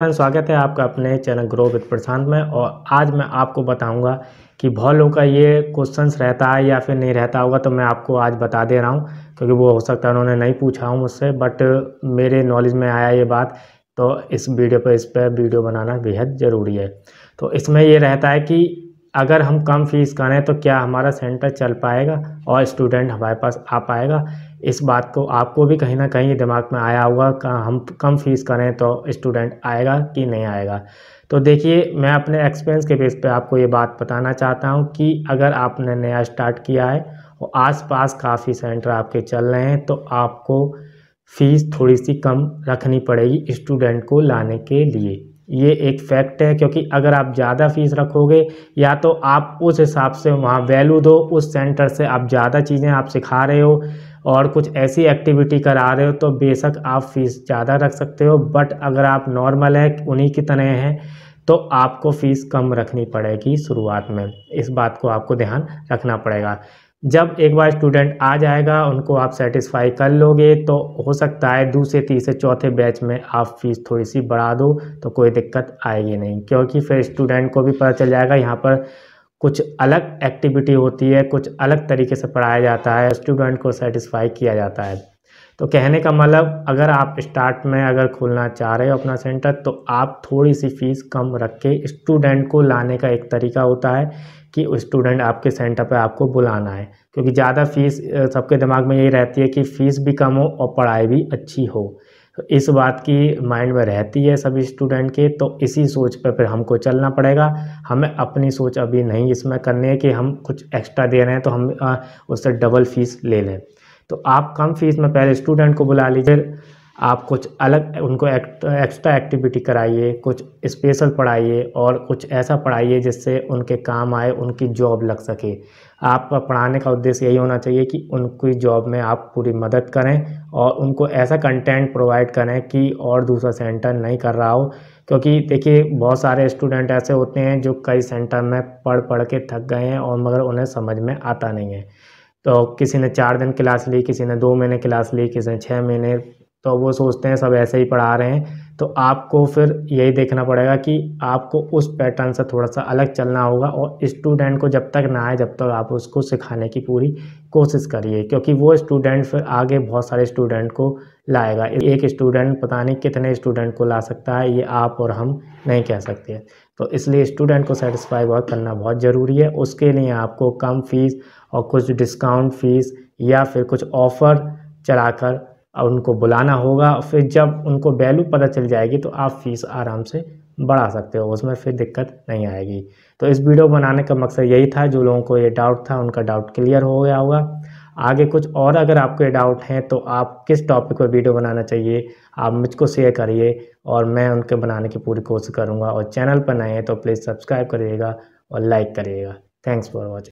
friend स्वागत है आपका अपने चैनल ग्रो विद प्रशांत में और आज मैं आपको बताऊंगा कि भॉलो का ये क्वेश्चंस रहता है या फिर नहीं रहता होगा तो मैं आपको आज बता दे रहा हूँ क्योंकि वो हो सकता है उन्होंने नहीं पूछा हूं मुझसे बट मेरे नॉलेज में आया ये बात तो इस वीडियो पर इस पर वीडियो बनाना बेहद ज़रूरी है तो इसमें यह रहता है कि अगर हम कम फीस करें तो क्या हमारा सेंटर चल पाएगा और स्टूडेंट हमारे पास आ पाएगा इस बात को आपको भी कहीं ना कहीं दिमाग में आया होगा का हम कम फीस करें तो स्टूडेंट आएगा कि नहीं आएगा तो देखिए मैं अपने एक्सपीरियंस के बेस पे आपको ये बात बताना चाहता हूँ कि अगर आपने नया स्टार्ट किया है और आसपास काफ़ी सेंटर आपके चल रहे हैं तो आपको फ़ीस थोड़ी सी कम रखनी पड़ेगी स्टूडेंट को लाने के लिए ये एक फैक्ट है क्योंकि अगर आप ज़्यादा फीस रखोगे या तो आप उस हिसाब से वहाँ वैल्यू दो उस सेंटर से आप ज़्यादा चीज़ें आप सिखा रहे हो और कुछ ऐसी एक्टिविटी करा रहे हो तो बेशक आप फ़ीस ज़्यादा रख सकते हो बट अगर आप नॉर्मल है उन्हीं की तरह हैं तो आपको फ़ीस कम रखनी पड़ेगी शुरुआत में इस बात को आपको ध्यान रखना पड़ेगा जब एक बार स्टूडेंट आ जाएगा उनको आप सेटिस्फाई कर लोगे तो हो सकता है दूसरे तीसरे चौथे बैच में आप फीस थोड़ी सी बढ़ा दो तो कोई दिक्कत आएगी नहीं क्योंकि फिर स्टूडेंट को भी पता चल जाएगा यहाँ पर कुछ अलग एक्टिविटी होती है कुछ अलग तरीके से पढ़ाया जाता है स्टूडेंट को सेटिस्फाई किया जाता है तो कहने का मतलब अगर आप स्टार्ट में अगर खोलना चाह रहे हो अपना सेंटर तो आप थोड़ी सी फ़ीस कम रख के स्टूडेंट को लाने का एक तरीका होता है कि स्टूडेंट आपके सेंटर पर आपको बुलाना है क्योंकि ज़्यादा फीस सबके दिमाग में यही रहती है कि फ़ीस भी कम हो और पढ़ाई भी अच्छी हो तो इस बात की माइंड में रहती है सभी स्टूडेंट के तो इसी सोच पर फिर हमको चलना पड़ेगा हमें अपनी सोच अभी नहीं इसमें करनी है कि हम कुछ एक्स्ट्रा दे रहे हैं तो हम उससे डबल फ़ीस ले लें तो आप कम फीस में पहले स्टूडेंट को बुला लीजिए आप कुछ अलग उनको एक्स्ट्रा एक्टिविटी कराइए कुछ स्पेशल पढ़ाइए और कुछ ऐसा पढ़ाइए जिससे उनके काम आए उनकी जॉब लग सके आपका पढ़ाने का उद्देश्य यही होना चाहिए कि उनकी जॉब में आप पूरी मदद करें और उनको ऐसा कंटेंट प्रोवाइड करें कि और दूसरा सेंटर नहीं कर रहा हो क्योंकि देखिए बहुत सारे स्टूडेंट ऐसे होते हैं जो कई सेंटर में पढ़ पढ़ के थक गए हैं और मगर उन्हें समझ में आता नहीं है तो किसी ने चार दिन क्लास ली किसी ने दो महीने क्लास ली किसी ने छः महीने तो वो सोचते हैं सब ऐसे ही पढ़ा रहे हैं तो आपको फिर यही देखना पड़ेगा कि आपको उस पैटर्न से थोड़ा सा अलग चलना होगा और स्टूडेंट को जब तक ना आए जब तक आप उसको सिखाने की पूरी कोशिश करिए क्योंकि वो स्टूडेंट फिर आगे बहुत सारे स्टूडेंट को लाएगा एक स्टूडेंट पता नहीं कितने स्टूडेंट को ला सकता है ये आप और हम नहीं कह सकते तो इसलिए स्टूडेंट को सेटिस्फाई बहुत करना बहुत ज़रूरी है उसके लिए आपको कम फीस और कुछ डिस्काउंट फीस या फिर कुछ ऑफ़र चला और उनको बुलाना होगा फिर जब उनको वैल्यू पता चल जाएगी तो आप फीस आराम से बढ़ा सकते हो उसमें फिर दिक्कत नहीं आएगी तो इस वीडियो बनाने का मकसद यही था जो लोगों को ये डाउट था उनका डाउट क्लियर हो गया होगा आगे कुछ और अगर आपको ये डाउट हैं तो आप किस टॉपिक पर वीडियो बनाना चाहिए आप मुझको शेयर करिए और मैं उनके बनाने की पूरी कोशिश करूँगा और चैनल पर नए हैं तो प्लीज़ सब्सक्राइब करिएगा और लाइक करिएगा थैंक्स फॉर वॉचिंग